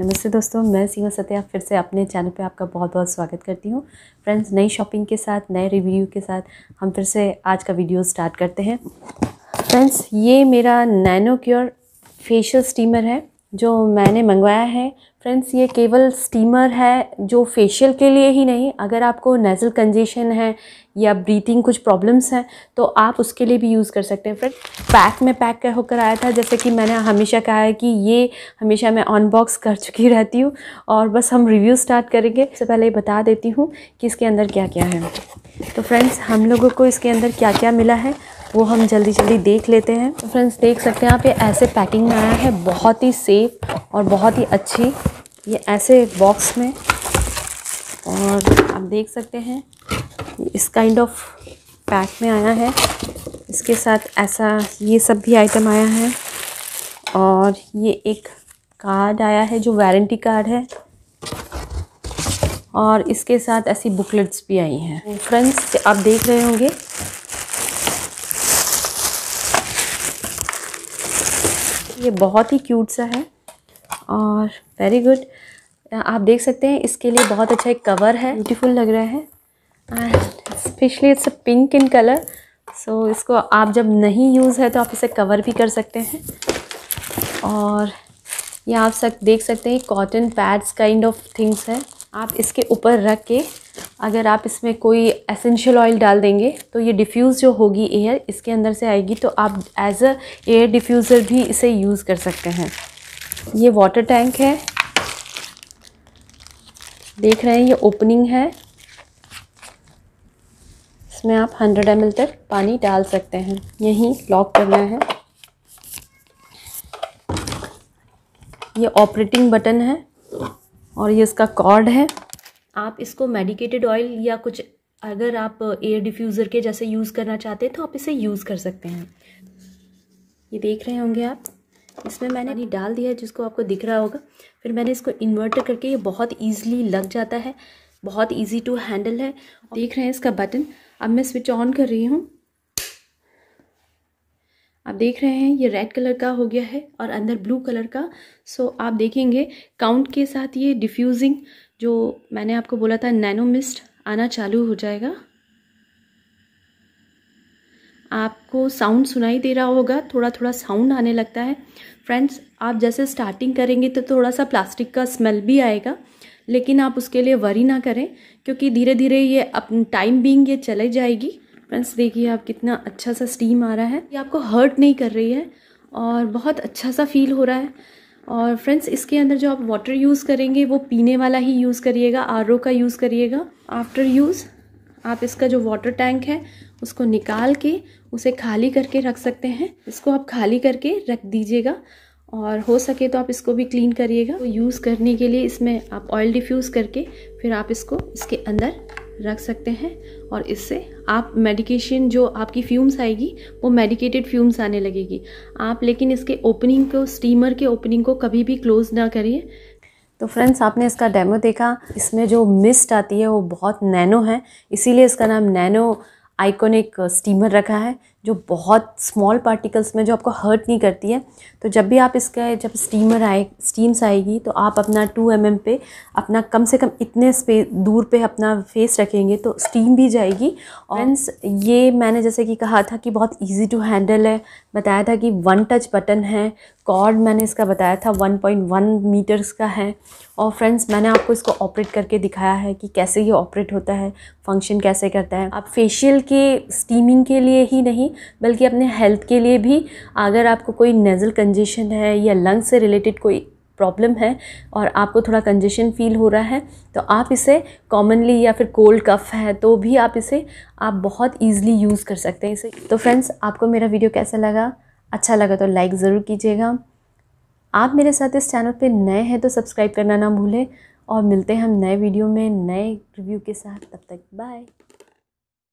नमस्ते दोस्तों मैं सीमा सत्या फिर से अपने चैनल पे आपका बहुत बहुत स्वागत करती हूँ फ्रेंड्स नई शॉपिंग के साथ नए रिव्यू के साथ हम फिर से आज का वीडियो स्टार्ट करते हैं फ्रेंड्स ये मेरा नैनो क्योर फेशियल स्टीमर है जो मैंने मंगवाया है फ्रेंड्स ये केवल स्टीमर है जो फेशियल के लिए ही नहीं अगर आपको नेज़ल कंजेशन है या ब्रीथिंग कुछ प्रॉब्लम्स हैं तो आप उसके लिए भी यूज़ कर सकते हैं फ्रेंड पैक में पैक होकर आया था जैसे कि मैंने हमेशा कहा है कि ये हमेशा मैं अनबॉक्स कर चुकी रहती हूँ और बस हम रिव्यू स्टार्ट करेंगे सबसे पहले बता देती हूँ कि इसके अंदर क्या क्या है तो फ्रेंड्स हम लोगों को इसके अंदर क्या क्या मिला है वो हम जल्दी जल्दी देख लेते हैं तो फ्रेंड्स देख सकते हैं आप ये ऐसे पैकिंग में आया है बहुत ही सेफ और बहुत ही अच्छी ये ऐसे बॉक्स में और आप देख सकते हैं इस काइंड ऑफ पैक में आया है इसके साथ ऐसा ये सब भी आइटम आया है और ये एक कार्ड आया है जो वारंटी कार्ड है और इसके साथ ऐसी बुकलेट्स भी आई हैं फ्रेंड्स आप देख रहे होंगे ये बहुत ही क्यूट सा है और वेरी गुड आप देख सकते हैं इसके लिए बहुत अच्छा एक कवर है ब्यूटीफुल लग रहा है and specially it's a pink in colour so इसको आप जब नहीं यूज़ है तो आप इसे कवर भी कर सकते हैं और ये आप सक देख सकते हैं cotton pads kind of things है आप इसके ऊपर रख के अगर आप इसमें कोई एसेंशियल ऑयल डाल देंगे तो ये डिफ्यूज़ जो होगी एयर इसके अंदर से आएगी तो आप एज अ एयर डिफ्यूज़र भी इसे यूज़ कर सकते हैं ये वाटर टैंक है देख रहे हैं ये ओपनिंग है इसमें आप 100 एम तक पानी डाल सकते हैं यहीं लॉक करना है ये ऑपरेटिंग बटन है और ये इसका कॉर्ड है आप इसको मेडिकेटेड ऑयल या कुछ अगर आप एयर डिफ्यूज़र के जैसे यूज़ करना चाहते हैं तो आप इसे यूज़ कर सकते हैं ये देख रहे होंगे आप इसमें मैंने पानी डाल दिया है जिसको आपको दिख रहा होगा फिर मैंने इसको इन्वर्टर करके ये बहुत ईजिली लग जाता है बहुत ईजी टू हैंडल है देख रहे हैं इसका बटन अब मैं स्विच ऑन कर रही हूँ आप देख रहे हैं ये रेड कलर का हो गया है और अंदर ब्लू कलर का सो आप देखेंगे काउंट के साथ ये डिफ्यूजिंग जो मैंने आपको बोला था नैनो मिस्ट आना चालू हो जाएगा आपको साउंड सुनाई दे रहा होगा थोड़ा थोड़ा साउंड आने लगता है फ्रेंड्स आप जैसे स्टार्टिंग करेंगे तो थोड़ा सा प्लास्टिक का स्मेल भी आएगा लेकिन आप उसके लिए वरी ना करें क्योंकि धीरे धीरे ये अपन टाइम बींग ये चले जाएगी फ्रेंड्स देखिए आप कितना अच्छा सा स्टीम आ रहा है ये आपको हर्ट नहीं कर रही है और बहुत अच्छा सा फील हो रहा है और फ्रेंड्स इसके अंदर जो आप वाटर यूज़ करेंगे वो पीने वाला ही यूज़ करिएगा आर का यूज़ करिएगा आफ्टर यूज़ आप इसका जो वाटर टैंक है उसको निकाल के उसे खाली करके रख सकते हैं इसको आप खाली करके रख दीजिएगा और हो सके तो आप इसको भी क्लीन करिएगा यूज़ तो करने के लिए इसमें आप ऑयल डिफ्यूज़ करके फिर आप इसको इसके अंदर रख सकते हैं और इससे आप मेडिकेशन जो आपकी फ्यूम्स आएगी वो मेडिकेटेड फ्यूम्स आने लगेगी आप लेकिन इसके ओपनिंग को स्टीमर के ओपनिंग को कभी भी क्लोज़ ना करिए तो फ्रेंड्स आपने इसका डेमो देखा इसमें जो मिस्ट आती है वो बहुत नैनो है इसीलिए इसका नाम नैनो आइकॉनिक स्टीमर रखा है जो बहुत स्मॉल पार्टिकल्स में जो आपको हर्ट नहीं करती है तो जब भी आप इसका जब स्टीमर आए स्टीम्स आएगी तो आप अपना टू एम mm पे अपना कम से कम इतने स्पे दूर पे अपना फेस रखेंगे तो स्टीम भी जाएगी और फ्रेंड्स ये मैंने जैसे कि कहा था कि बहुत इजी टू हैंडल है बताया था कि वन टच बटन है कॉर्ड मैंने इसका बताया था 1.1 मीटर्स का है और फ्रेंड्स मैंने आपको इसको ऑपरेट करके दिखाया है कि कैसे ये ऑपरेट होता है फंक्शन कैसे करता है आप फेशियल के स्टीमिंग के लिए ही नहीं बल्कि अपने हेल्थ के लिए भी अगर आपको कोई नेज़ल कंजेशन है या लंग्स से रिलेटेड कोई प्रॉब्लम है और आपको थोड़ा कंजेशन फील हो रहा है तो आप इसे कॉमनली या फिर कोल्ड कफ है तो भी आप इसे आप बहुत ईजली यूज़ कर सकते हैं इसे तो फ्रेंड्स आपको मेरा वीडियो कैसा लगा अच्छा लगा तो लाइक ज़रूर कीजिएगा आप मेरे साथ इस चैनल पे नए हैं तो सब्सक्राइब करना ना भूलें और मिलते हैं हम नए वीडियो में नए रिव्यू के साथ तब तक बाय